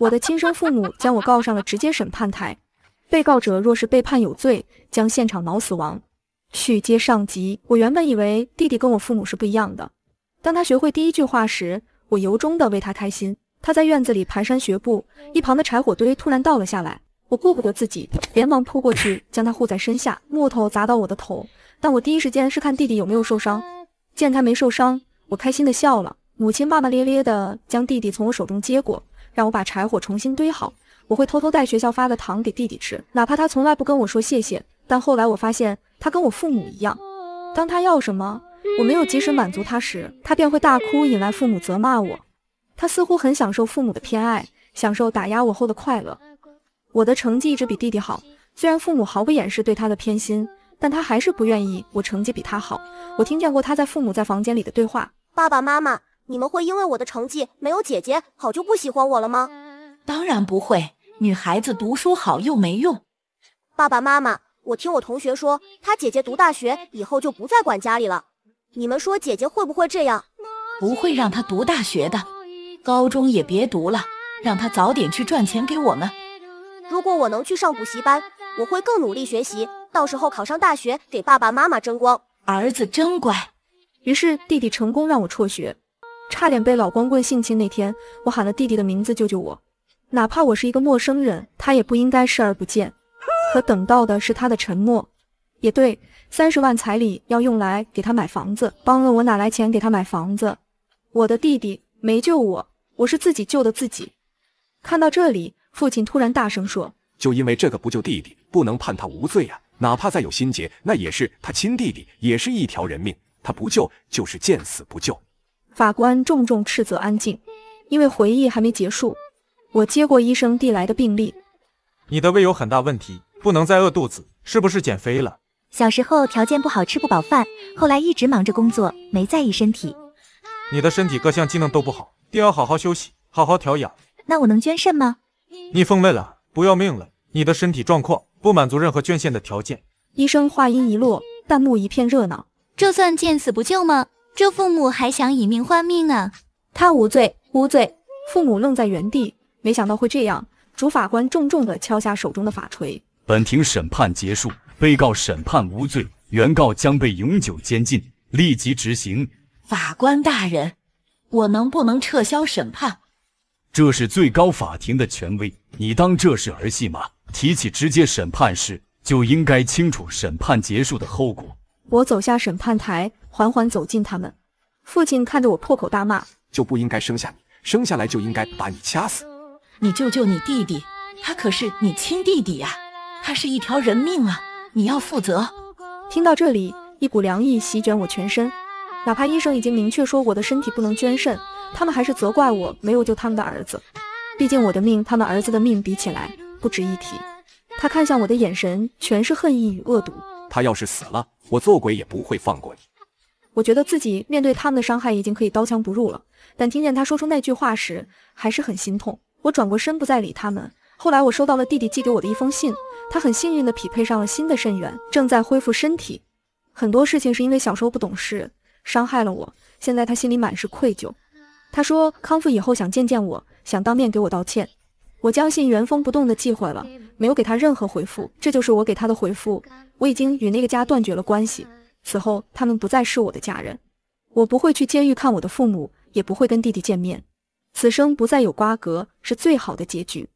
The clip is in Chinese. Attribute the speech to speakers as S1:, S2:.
S1: 我的亲生父母将我告上了直接审判台，被告者若是被判有罪，将现场脑死亡。续接上集，我原本以为弟弟跟我父母是不一样的。当他学会第一句话时，我由衷的为他开心。他在院子里蹒跚学步，一旁的柴火堆突然倒了下来，我顾不得自己，连忙扑过去将他护在身下。木头砸到我的头，但我第一时间是看弟弟有没有受伤。见他没受伤，我开心的笑了。母亲骂骂咧咧的将弟弟从我手中接过。让我把柴火重新堆好，我会偷偷带学校发的糖给弟弟吃，哪怕他从来不跟我说谢谢。但后来我发现，他跟我父母一样，当他要什么我没有及时满足他时，他便会大哭，引来父母责骂我。他似乎很享受父母的偏爱，享受打压我后的快乐。我的成绩一直比弟弟好，虽然父母毫不掩饰对他的偏心，但他还是不愿意我成绩比他好。我听见过他在父母在房间里的对话：“爸爸妈妈。”你们会因为我的成绩没有姐姐好就不喜欢我了吗？当然不会，女孩子读书好又没用。爸爸妈妈，我听我同学说，他姐姐读大学以后就不再管家里了。你们说姐姐会不会这样？不会让她读大学的，高中也别读了，让她早点去赚钱给我们。如果我能去上补习班，我会更努力学习，到时候考上大学给爸爸妈妈争光。儿子真乖。于是弟弟成功让我辍学。差点被老光棍性侵那天，我喊了弟弟的名字，救救我！哪怕我是一个陌生人，他也不应该视而不见。可等到的是他的沉默。也对，三十万彩礼要用来给他买房子，帮了我哪来钱给他买房子？我的弟弟没救我，我是自己救的自己。看到这里，父亲突然大声说：“就因为这个不救弟弟，不能判他无罪呀！哪怕再有心结，那也是他亲弟弟，也是一条人命。他不救，就是见死不救。”法官重重斥责安静，因为回忆还没结束。我接过医生递来的病历，你的胃有很大问题，不能再饿肚子，是不是减肥了？小时候条件不好，吃不饱饭，后来一直忙着工作，没在意身体。你的身体各项机能都不好，定要好好休息，好好调养。那我能捐肾吗？你疯了，不要命了？你的身体状况不满足任何捐献的条件。医生话音一落，弹幕一片热闹。这算见死不救吗？这父母还想以命换命呢。他无罪，无罪！父母愣在原地，没想到会这样。主法官重重地敲下手中的法锤：“本庭审判结束，被告审判无罪，原告将被永久监禁，立即执行。”法官大人，我能不能撤销审判？这是最高法庭的权威，你当这是儿戏吗？提起直接审判时，就应该清楚审判结束的后果。我走下审判台，缓缓走近他们。父亲看着我破口大骂：“就不应该生下你，生下来就应该把你掐死！你救救你弟弟，他可是你亲弟弟呀，他是一条人命啊，你要负责！”听到这里，一股凉意席卷我全身。哪怕医生已经明确说我的身体不能捐肾，他们还是责怪我没有救他们的儿子。毕竟我的命，他们儿子的命比起来不值一提。他看向我的眼神全是恨意与恶毒。他要是死了，我做鬼也不会放过你。我觉得自己面对他们的伤害已经可以刀枪不入了，但听见他说出那句话时，还是很心痛。我转过身，不再理他们。后来，我收到了弟弟寄给我的一封信。他很幸运地匹配上了新的肾源，正在恢复身体。很多事情是因为小时候不懂事，伤害了我。现在他心里满是愧疚。他说康复以后想见见我，想当面给我道歉。我将信原封不动的寄回了，没有给他任何回复。这就是我给他的回复。我已经与那个家断绝了关系，此后他们不再是我的家人。我不会去监狱看我的父母，也不会跟弟弟见面，此生不再有瓜葛，是最好的结局。